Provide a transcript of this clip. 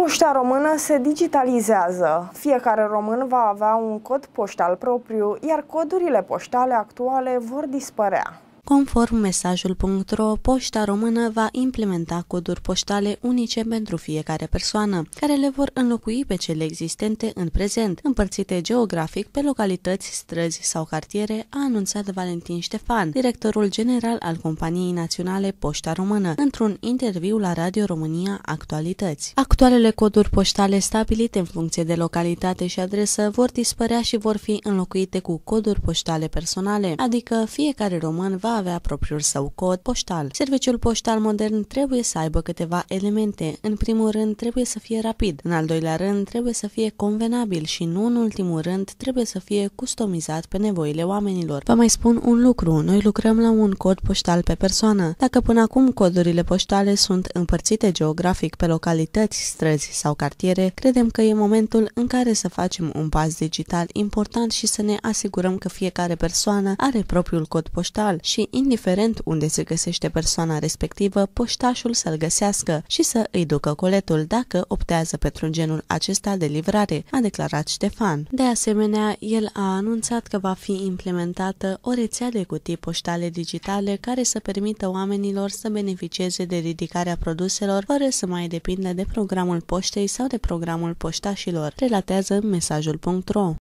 Poșta română se digitalizează. Fiecare român va avea un cod poștal propriu, iar codurile poștale actuale vor dispărea. Conform mesajul.ro, Poșta Română va implementa coduri poștale unice pentru fiecare persoană, care le vor înlocui pe cele existente în prezent, împărțite geografic pe localități, străzi sau cartiere, a anunțat Valentin Ștefan, directorul general al companiei naționale Poșta Română, într-un interviu la Radio România Actualități. Actualele coduri poștale stabilite în funcție de localitate și adresă vor dispărea și vor fi înlocuite cu coduri poștale personale, adică fiecare român va avea propriul său cod poștal. Serviciul poștal modern trebuie să aibă câteva elemente. În primul rând, trebuie să fie rapid. În al doilea rând, trebuie să fie convenabil și nu în ultimul rând, trebuie să fie customizat pe nevoile oamenilor. Vă mai spun un lucru. Noi lucrăm la un cod poștal pe persoană. Dacă până acum codurile poștale sunt împărțite geografic pe localități, străzi sau cartiere, credem că e momentul în care să facem un pas digital important și să ne asigurăm că fiecare persoană are propriul cod poștal și indiferent unde se găsește persoana respectivă, poștașul să-l găsească și să îi ducă coletul dacă optează pentru genul acesta de livrare, a declarat Ștefan. De asemenea, el a anunțat că va fi implementată o rețea de cutii poștale digitale care să permită oamenilor să beneficieze de ridicarea produselor fără să mai depindă de programul poștei sau de programul poștașilor, relatează mesajul.ro.